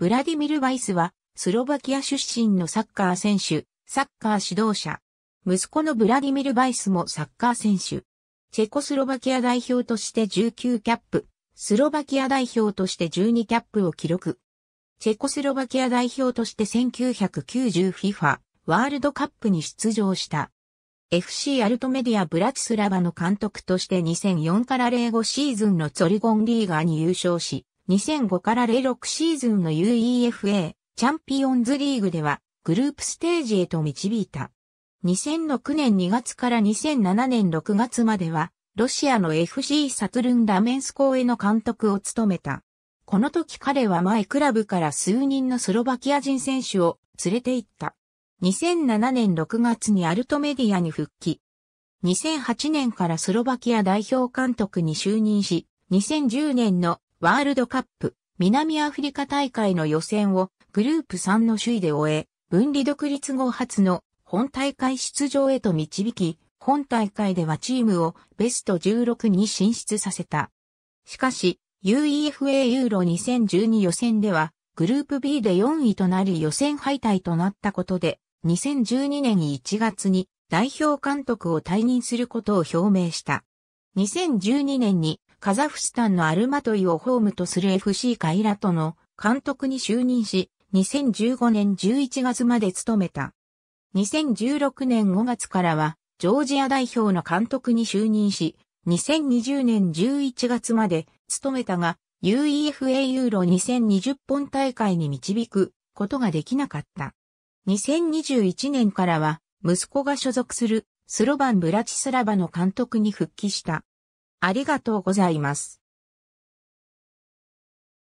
ブラディミル・バイスは、スロバキア出身のサッカー選手、サッカー指導者。息子のブラディミル・バイスもサッカー選手。チェコスロバキア代表として19キャップ、スロバキア代表として12キャップを記録。チェコスロバキア代表として 1990FIFA ワールドカップに出場した。FC アルトメディアブラチスラバの監督として2004から05シーズンのツォリゴンリーガーに優勝し、2005から06シーズンの UEFA チャンピオンズリーグではグループステージへと導いた。2006年2月から2007年6月まではロシアの FC サトゥルン・ラメンスーへの監督を務めた。この時彼は前クラブから数人のスロバキア人選手を連れて行った。2007年6月にアルトメディアに復帰。2008年からスロバキア代表監督に就任し、2010年のワールドカップ南アフリカ大会の予選をグループ3の首位で終え、分離独立後初の本大会出場へと導き、本大会ではチームをベスト16に進出させた。しかし、UEFA ユーロ2012予選では、グループ B で4位となり予選敗退となったことで、2012年1月に代表監督を退任することを表明した。2012年にカザフスタンのアルマトイをホームとする FC カイラトの監督に就任し、2015年11月まで務めた。2016年5月からは、ジョージア代表の監督に就任し、2020年11月まで務めたが、UEFA ユーロ2020本大会に導くことができなかった。2021年からは、息子が所属するスロバン・ブラチスラバの監督に復帰した。ありがとうございます。